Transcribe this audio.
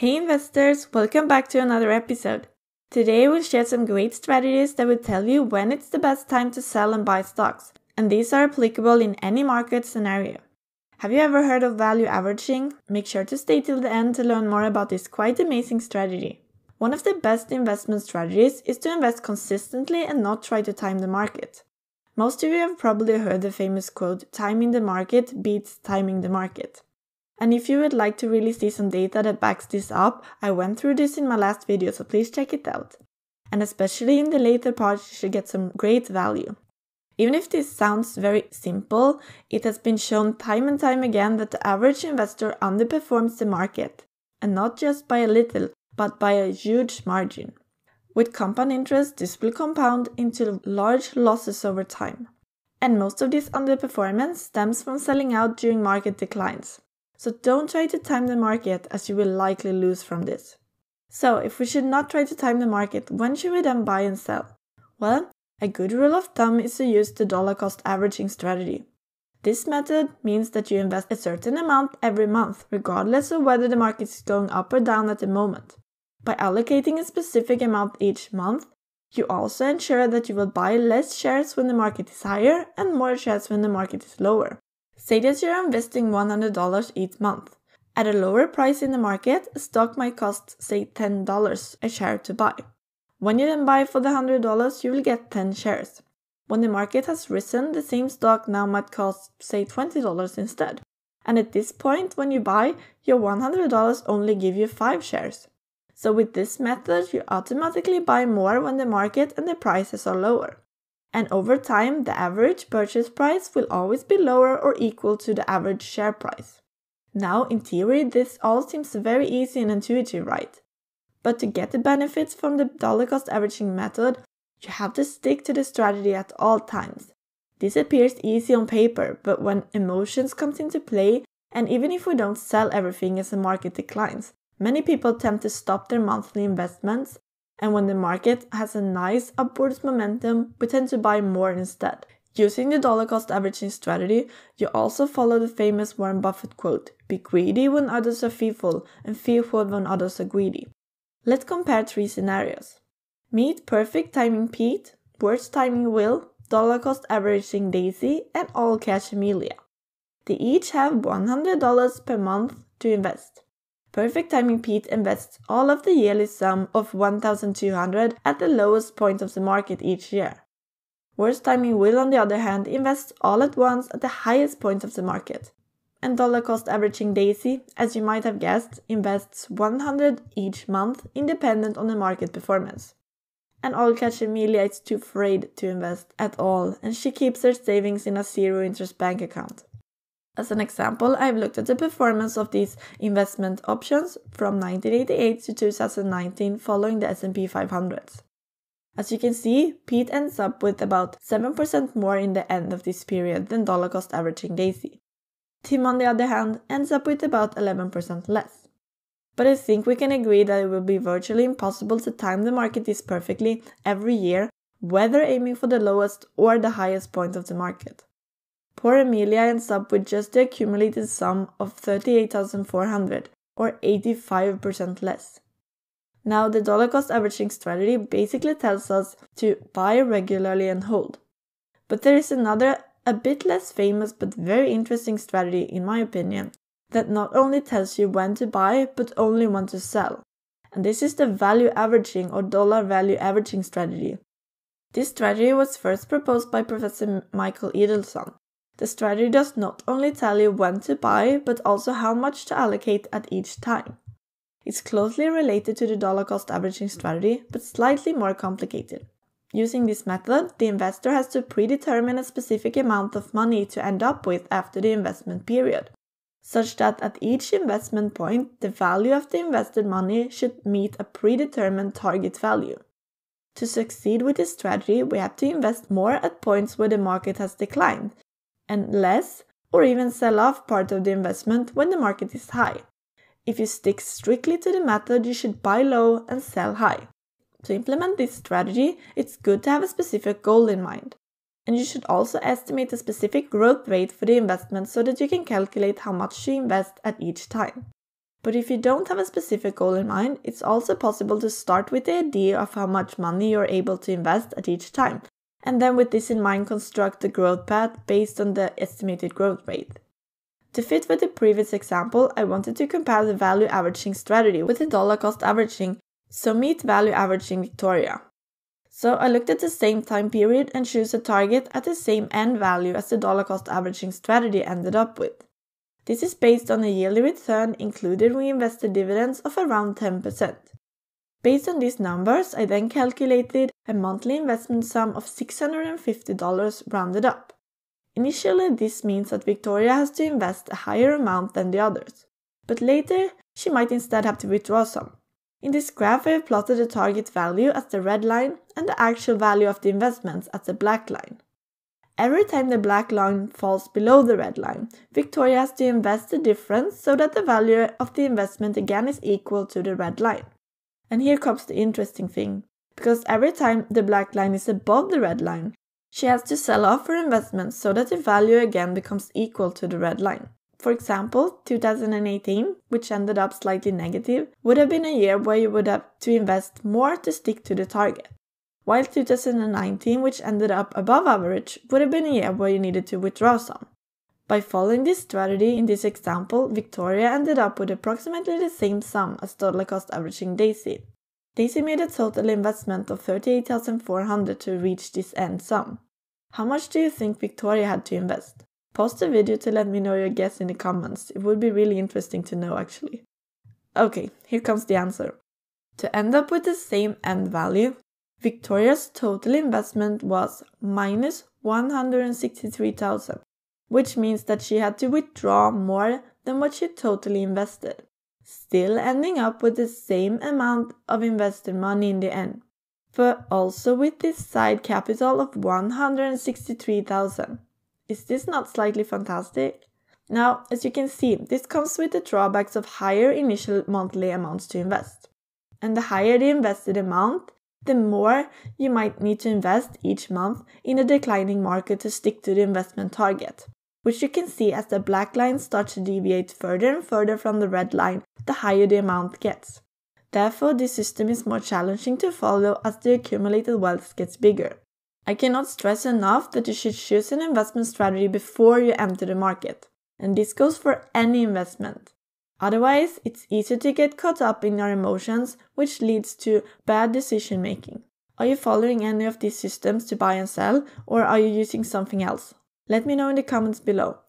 Hey investors, welcome back to another episode. Today we'll share some great strategies that will tell you when it's the best time to sell and buy stocks, and these are applicable in any market scenario. Have you ever heard of value averaging? Make sure to stay till the end to learn more about this quite amazing strategy. One of the best investment strategies is to invest consistently and not try to time the market. Most of you have probably heard the famous quote, timing the market beats timing the market. And if you would like to really see some data that backs this up, I went through this in my last video, so please check it out. And especially in the later part, you should get some great value. Even if this sounds very simple, it has been shown time and time again that the average investor underperforms the market, and not just by a little, but by a huge margin. With compound interest, this will compound into large losses over time. And most of this underperformance stems from selling out during market declines. So don't try to time the market as you will likely lose from this. So if we should not try to time the market, when should we then buy and sell? Well, a good rule of thumb is to use the dollar cost averaging strategy. This method means that you invest a certain amount every month, regardless of whether the market is going up or down at the moment. By allocating a specific amount each month, you also ensure that you will buy less shares when the market is higher and more shares when the market is lower. Say that you're investing $100 each month. At a lower price in the market, a stock might cost, say, $10 a share to buy. When you then buy for the $100, you will get 10 shares. When the market has risen, the same stock now might cost, say, $20 instead. And at this point, when you buy, your $100 only give you 5 shares. So with this method, you automatically buy more when the market and the prices are lower and over time the average purchase price will always be lower or equal to the average share price. Now, in theory, this all seems very easy and intuitive, right? But to get the benefits from the dollar cost averaging method, you have to stick to the strategy at all times. This appears easy on paper, but when emotions comes into play, and even if we don't sell everything as the market declines, many people tend to stop their monthly investments and when the market has a nice upwards momentum, we tend to buy more instead. Using the dollar cost averaging strategy, you also follow the famous Warren Buffett quote Be greedy when others are fearful, and fearful when others are greedy. Let's compare three scenarios. Meet perfect timing Pete, worst timing Will, dollar cost averaging Daisy, and all cash Amelia. They each have $100 per month to invest. Perfect Timing Pete invests all of the yearly sum of 1200 at the lowest point of the market each year. Worst Timing will, on the other hand, invest all at once at the highest point of the market. And dollar cost averaging Daisy, as you might have guessed, invests 100 each month independent on the market performance. And all catch Amelia is too afraid to invest at all, and she keeps her savings in a zero interest bank account. As an example, I've looked at the performance of these investment options from 1988 to 2019 following the S&P 500s. As you can see, Pete ends up with about 7% more in the end of this period than dollar cost averaging Daisy. Tim, on the other hand, ends up with about 11% less. But I think we can agree that it will be virtually impossible to time the market this perfectly every year, whether aiming for the lowest or the highest point of the market. Poor Amelia ends up with just the accumulated sum of 38,400, or 85% less. Now, the dollar cost averaging strategy basically tells us to buy regularly and hold. But there is another, a bit less famous but very interesting strategy, in my opinion, that not only tells you when to buy but only when to sell. And this is the value averaging or dollar value averaging strategy. This strategy was first proposed by Professor Michael Edelson, the strategy does not only tell you when to buy, but also how much to allocate at each time. It's closely related to the dollar cost averaging strategy, but slightly more complicated. Using this method, the investor has to predetermine a specific amount of money to end up with after the investment period, such that at each investment point, the value of the invested money should meet a predetermined target value. To succeed with this strategy, we have to invest more at points where the market has declined, and less or even sell off part of the investment when the market is high. If you stick strictly to the method, you should buy low and sell high. To implement this strategy, it's good to have a specific goal in mind. And you should also estimate a specific growth rate for the investment so that you can calculate how much you invest at each time. But if you don't have a specific goal in mind, it's also possible to start with the idea of how much money you're able to invest at each time and then with this in mind construct the growth path based on the estimated growth rate. To fit with the previous example, I wanted to compare the value averaging strategy with the dollar cost averaging, so meet value averaging Victoria. So I looked at the same time period and chose a target at the same end value as the dollar cost averaging strategy ended up with. This is based on a yearly return included reinvested dividends of around 10%. Based on these numbers, I then calculated a monthly investment sum of $650 rounded up. Initially, this means that Victoria has to invest a higher amount than the others, but later she might instead have to withdraw some. In this graph, I have plotted the target value as the red line and the actual value of the investments as the black line. Every time the black line falls below the red line, Victoria has to invest the difference so that the value of the investment again is equal to the red line. And here comes the interesting thing because every time the black line is above the red line, she has to sell off her investments so that the value again becomes equal to the red line. For example, 2018, which ended up slightly negative, would have been a year where you would have to invest more to stick to the target. While 2019, which ended up above average, would have been a year where you needed to withdraw some. By following this strategy in this example, Victoria ended up with approximately the same sum as total cost averaging Daisy, Daisy made a total investment of 38,400 to reach this end sum. How much do you think Victoria had to invest? Post the video to let me know your guess in the comments. It would be really interesting to know actually. Okay, here comes the answer. To end up with the same end value, Victoria's total investment was minus 163,000, which means that she had to withdraw more than what she totally invested still ending up with the same amount of invested money in the end, but also with this side capital of 163,000. Is this not slightly fantastic? Now, as you can see, this comes with the drawbacks of higher initial monthly amounts to invest. And the higher the invested amount, the more you might need to invest each month in a declining market to stick to the investment target which you can see as the black line starts to deviate further and further from the red line the higher the amount gets. Therefore, this system is more challenging to follow as the accumulated wealth gets bigger. I cannot stress enough that you should choose an investment strategy before you enter the market, and this goes for any investment. Otherwise, it's easy to get caught up in your emotions, which leads to bad decision making. Are you following any of these systems to buy and sell, or are you using something else? Let me know in the comments below.